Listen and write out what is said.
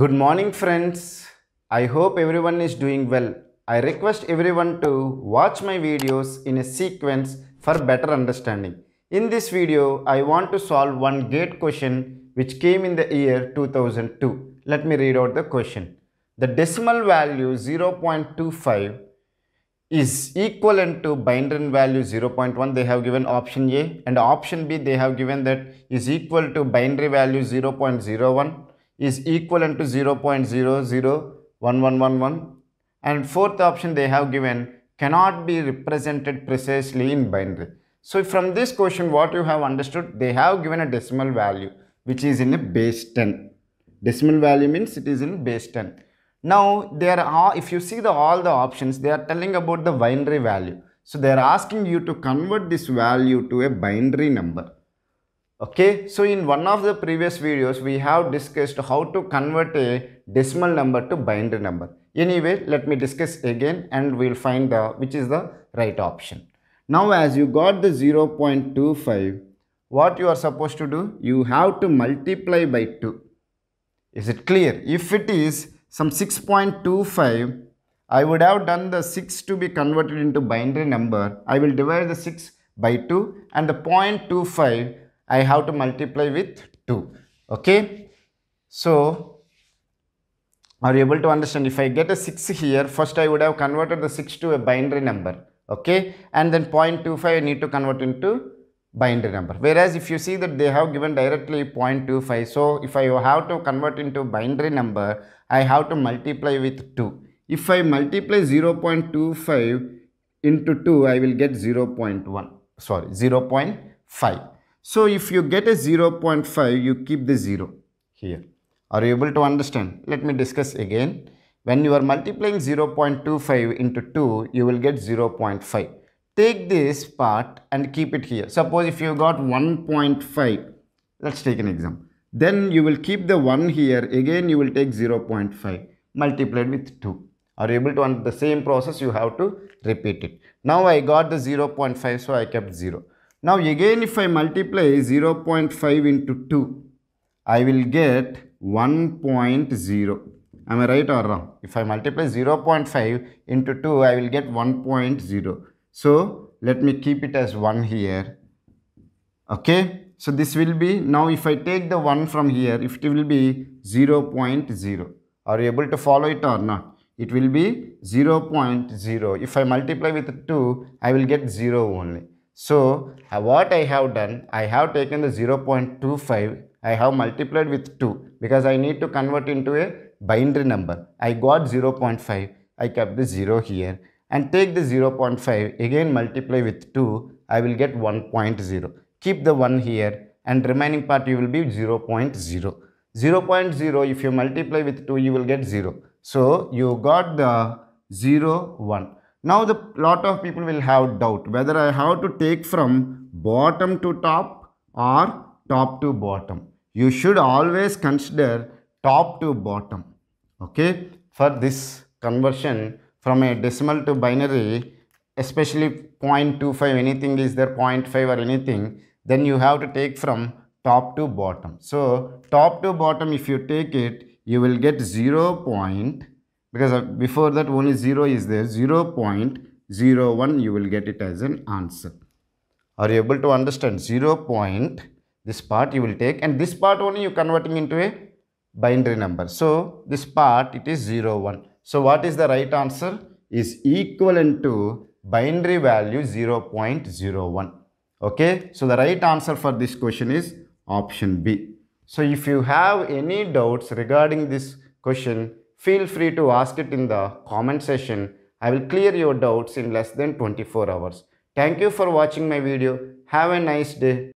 Good morning friends. I hope everyone is doing well. I request everyone to watch my videos in a sequence for better understanding. In this video, I want to solve one gate question which came in the year 2002. Let me read out the question. The decimal value 0.25 is equivalent to binary value 0.1 they have given option A and option B they have given that is equal to binary value 0.01 is equivalent to 0.001111 and fourth option they have given cannot be represented precisely in binary. So from this question what you have understood they have given a decimal value which is in a base 10. Decimal value means it is in base 10. Now there are if you see the all the options they are telling about the binary value. So they are asking you to convert this value to a binary number okay so in one of the previous videos we have discussed how to convert a decimal number to binary number anyway let me discuss again and we'll find the which is the right option now as you got the 0.25 what you are supposed to do you have to multiply by 2 is it clear if it is some 6.25 I would have done the 6 to be converted into binary number I will divide the 6 by 2 and the 0.25 I have to multiply with 2. Okay. So, are you able to understand? If I get a 6 here, first I would have converted the 6 to a binary number. Okay. And then 0.25 I need to convert into binary number. Whereas if you see that they have given directly 0.25. So, if I have to convert into binary number, I have to multiply with 2. If I multiply 0.25 into 2, I will get 0.1. Sorry, 0.5 so if you get a 0 0.5, you keep the 0 here. Are you able to understand? Let me discuss again. When you are multiplying 0 0.25 into 2, you will get 0 0.5. Take this part and keep it here. Suppose if you got 1.5, let's take an example. Then you will keep the 1 here, again you will take 0 0.5 multiplied with 2 are able to under the same process you have to repeat it now i got the 0 0.5 so i kept 0 now again if I multiply 0 0.5 into 2, I will get 1.0. Am I right or wrong? If I multiply 0 0.5 into 2, I will get 1.0. So let me keep it as 1 here. Okay. So this will be, now if I take the 1 from here, if it will be 0 0.0. Are you able to follow it or not? It will be 0 0.0. If I multiply with 2, I will get 0 only. So what I have done, I have taken the 0.25, I have multiplied with 2 because I need to convert into a binary number. I got 0.5, I kept the 0 here and take the 0.5, again multiply with 2, I will get 1.0. Keep the 1 here and remaining part you will be 0.0. 0.0, .0 if you multiply with 2 you will get 0. So you got the 0, 1. Now the lot of people will have doubt whether I have to take from bottom to top or top to bottom. You should always consider top to bottom. Okay. For this conversion from a decimal to binary, especially 0.25 anything is there 0.5 or anything, then you have to take from top to bottom. So top to bottom if you take it, you will get 0 because uh, before that only 0 is there 0 0.01 you will get it as an answer are you able to understand 0 point this part you will take and this part only you converting into a binary number so this part it is 0 1 so what is the right answer is equivalent to binary value 0.01 okay so the right answer for this question is option b so if you have any doubts regarding this question Feel free to ask it in the comment section. I will clear your doubts in less than 24 hours. Thank you for watching my video. Have a nice day.